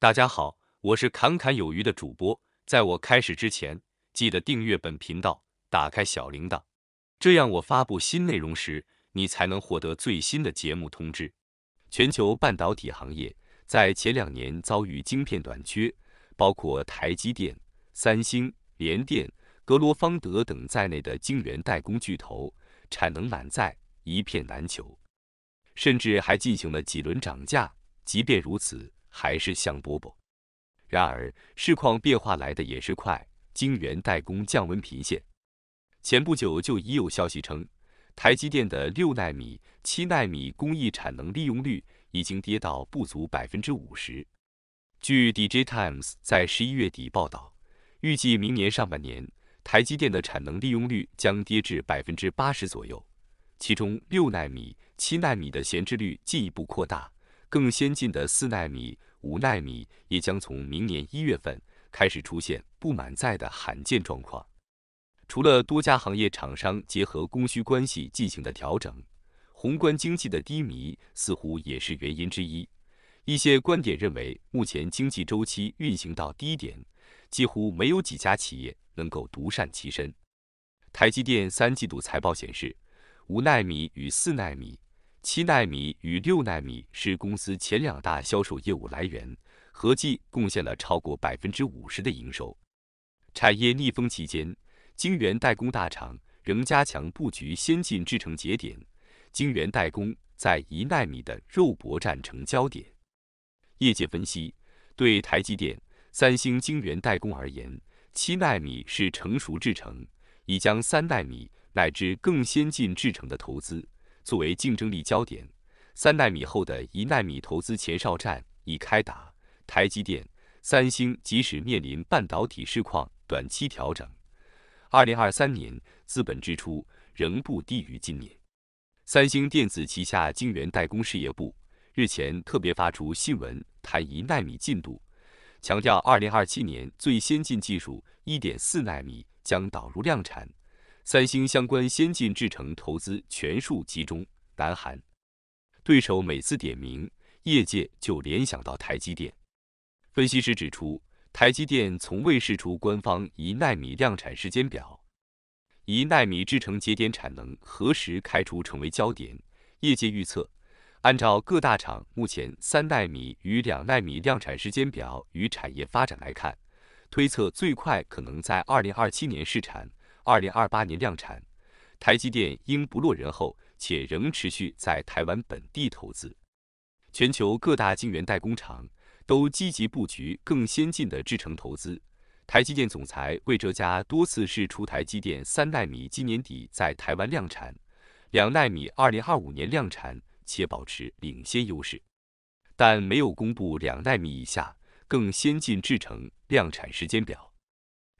大家好，我是侃侃有余的主播。在我开始之前，记得订阅本频道，打开小铃铛，这样我发布新内容时，你才能获得最新的节目通知。全球半导体行业在前两年遭遇晶片短缺，包括台积电、三星、联电、格罗方德等在内的晶圆代工巨头产能满载，一片难求，甚至还进行了几轮涨价。即便如此。还是香饽饽。然而，市况变化来的也是快，晶圆代工降温频现。前不久就已有消息称，台积电的六纳米、七纳米工艺产能利用率已经跌到不足百分之五十。据《DJ Times》在十一月底报道，预计明年上半年，台积电的产能利用率将跌至百分之八十左右，其中六纳米、七纳米的闲置率进一步扩大。更先进的四纳米、五纳米也将从明年一月份开始出现不满载的罕见状况。除了多家行业厂商结合供需关系进行的调整，宏观经济的低迷似乎也是原因之一。一些观点认为，目前经济周期运行到低点，几乎没有几家企业能够独善其身。台积电三季度财报显示，五纳米与四纳米。七纳米与六纳米是公司前两大销售业务来源，合计贡献了超过百分之五十的营收。产业逆风期间，晶圆代工大厂仍加强布局先进制程节点。晶圆代工在一纳米的肉搏战成焦点。业界分析，对台积电、三星晶圆代工而言，七纳米是成熟制程，已将三纳米乃至更先进制程的投资。作为竞争力焦点，三纳米后的一纳米投资前哨战已开打。台积电、三星即使面临半导体市况短期调整，二零二三年资本支出仍不低于今年。三星电子旗下晶圆代工事业部日前特别发出新闻谈一纳米进度，强调二零二七年最先进技术一点四纳米将导入量产。三星相关先进制程投资全数集中南韩，对手每次点名，业界就联想到台积电。分析师指出，台积电从未释出官方一纳米量产时间表，一纳米制程节点产能何时开出成为焦点。业界预测，按照各大厂目前三纳米与两纳米量产时间表与产业发展来看，推测最快可能在二零二七年试产。二零二八年量产，台积电因不落人后，且仍持续在台湾本地投资。全球各大晶圆代工厂都积极布局更先进的制程投资。台积电总裁魏哲嘉多次试出台积电三纳米今年底在台湾量产，两纳米二零二五年量产，且保持领先优势，但没有公布两纳米以下更先进制程量产时间表。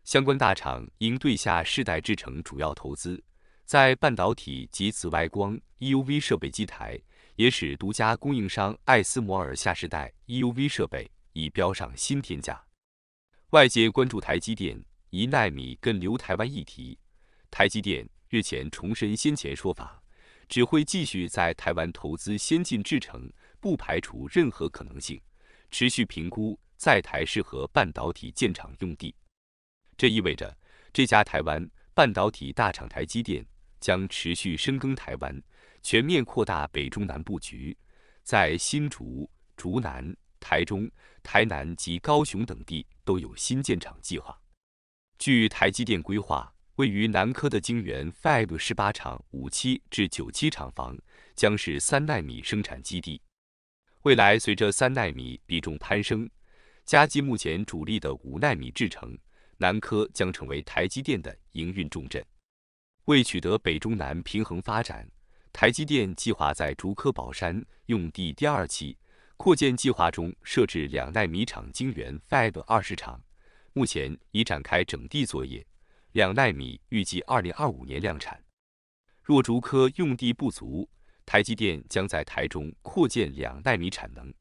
相关大厂应对下世代制程主要投资在半导体及紫外光 EUV 设备机台，也使独家供应商爱斯摩尔下世代 EUV 设备已标上新天价。外界关注台积电一纳米跟留台湾议题，台积电日前重申先前说法，只会继续在台湾投资先进制程，不排除任何可能性，持续评估在台适合半导体建厂用地。这意味着这家台湾半导体大厂台积电将持续深耕台湾，全面扩大北中南布局，在新竹、竹南、台中、台南及高雄等地都有新建厂计划。据台积电规划，位于南科的晶圆 Fab 十八厂五七至九七厂房将是三纳米生产基地。未来随着三纳米比重攀升，加机目前主力的五纳米制程。南科将成为台积电的营运重镇。为取得北中南平衡发展，台积电计划在竹科宝山用地第二期扩建计划中设置两奈米厂晶圆 fab 二十厂，目前已展开整地作业，两奈米预计二零二五年量产。若竹科用地不足，台积电将在台中扩建两奈米产能。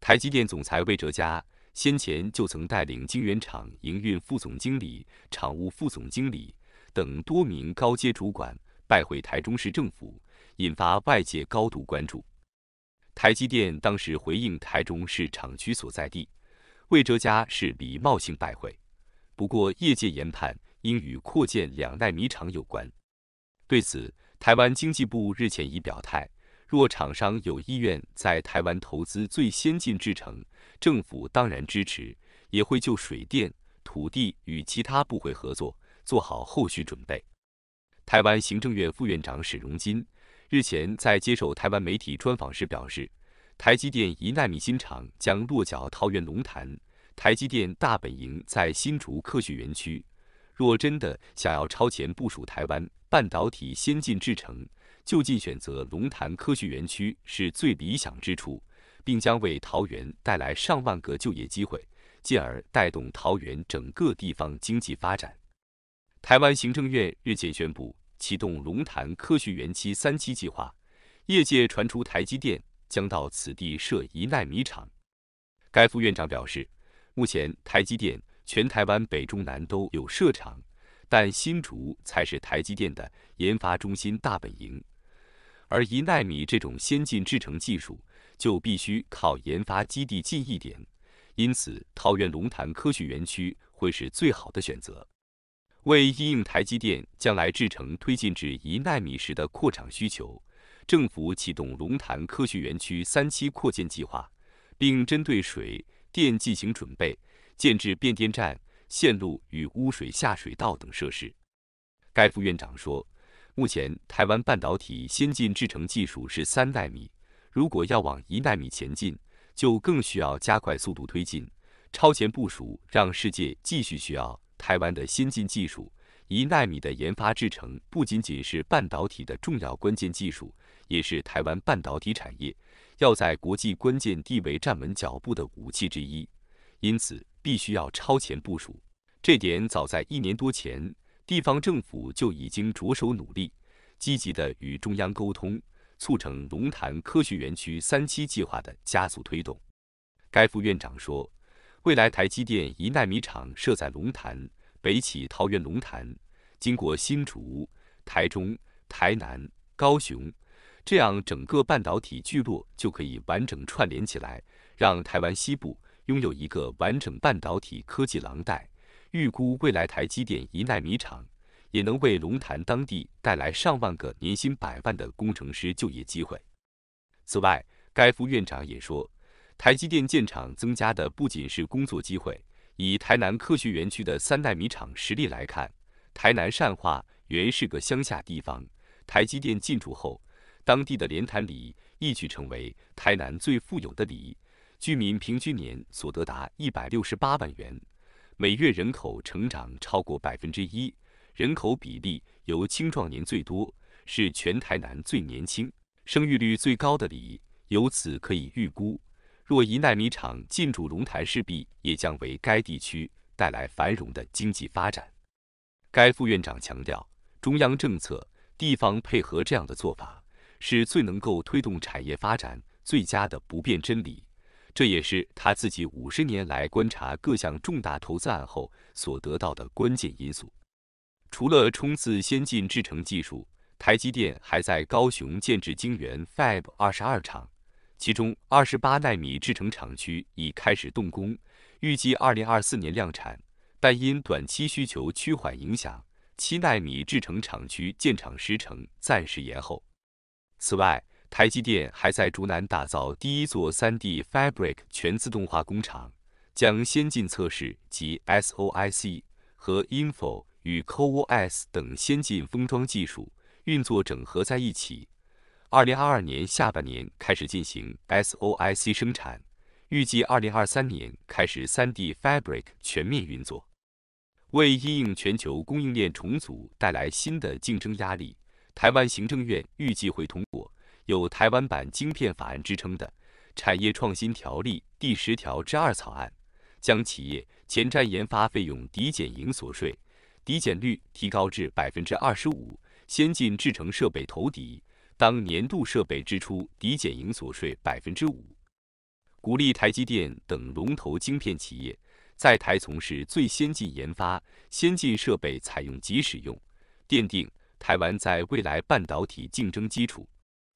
台积电总裁魏哲嘉。先前就曾带领晶圆厂营运副总经理、厂务副总经理等多名高阶主管拜会台中市政府，引发外界高度关注。台积电当时回应，台中市厂区所在地，魏哲家是礼貌性拜会，不过业界研判应与扩建两奈米厂有关。对此，台湾经济部日前已表态。若厂商有意愿在台湾投资最先进制程，政府当然支持，也会就水电、土地与其他部会合作，做好后续准备。台湾行政院副院长史荣金日前在接受台湾媒体专访时表示，台积电一纳米新厂将落脚桃园龙潭，台积电大本营在新竹科学园区。若真的想要超前部署台湾半导体先进制程，就近选择龙潭科学园区是最理想之处，并将为桃园带来上万个就业机会，进而带动桃园整个地方经济发展。台湾行政院日前宣布启动龙潭科学园区三期计划，业界传出台积电将到此地设一纳米厂。该副院长表示，目前台积电全台湾北中南都有设厂，但新竹才是台积电的研发中心大本营。而一纳米这种先进制程技术，就必须靠研发基地近一点，因此桃园龙潭科学园区会是最好的选择。为应应台积电将来制程推进至一纳米时的扩厂需求，政府启动龙潭科学园区三期扩建计划，并针对水电进行准备，建制变电站、线路与污水下水道等设施。该副院长说。目前，台湾半导体先进制程技术是三纳米。如果要往一纳米前进，就更需要加快速度推进、超前部署，让世界继续需要台湾的先进技术。一纳米的研发制程不仅仅是半导体的重要关键技术，也是台湾半导体产业要在国际关键地位站稳脚步的武器之一。因此，必须要超前部署。这点早在一年多前。地方政府就已经着手努力，积极地与中央沟通，促成龙潭科学园区三期计划的加速推动。该副院长说：“未来台积电一纳米厂设在龙潭，北起桃园龙潭，经过新竹、台中、台南、高雄，这样整个半导体聚落就可以完整串联起来，让台湾西部拥有一个完整半导体科技廊带。”预估未来台积电一纳米厂也能为龙潭当地带来上万个年薪百万的工程师就业机会。此外，该副院长也说，台积电建厂增加的不仅是工作机会。以台南科学园区的三纳米厂实力来看，台南善化原是个乡下地方，台积电进驻后，当地的连潭里一举成为台南最富有的里，居民平均年所得达一百六十八万元。每月人口成长超过百分之一，人口比例由青壮年最多，是全台南最年轻、生育率最高的里。由此可以预估，若一纳米厂进驻龙潭，势必也将为该地区带来繁荣的经济发展。该副院长强调，中央政策、地方配合这样的做法，是最能够推动产业发展、最佳的不变真理。这也是他自己五十年来观察各项重大投资案后所得到的关键因素。除了冲刺先进制程技术，台积电还在高雄建制晶圆 Fab 二十二厂，其中二十八纳米制程厂区已开始动工，预计二零二四年量产，但因短期需求趋缓影响，七纳米制程厂区建厂时程暂时延后。此外，台积电还在竹南打造第一座 3D Fabric 全自动化工厂，将先进测试及 SOI C 和 Info 与 CoS o 等先进封装技术运作整合在一起。二零二二年下半年开始进行 SOI C 生产，预计二零二三年开始 3D Fabric 全面运作，为因应全球供应链重组带来新的竞争压力，台湾行政院预计会通过。有台湾版晶片法案之称的产业创新条例第十条之二草案，将企业前瞻研发费用抵减营所税抵减率提高至百分之二十五，先进制成设备投抵，当年度设备支出抵减营所税百分之五，鼓励台积电等龙头晶片企业在台从事最先进研发、先进设备采用及使用，奠定台湾在未来半导体竞争基础。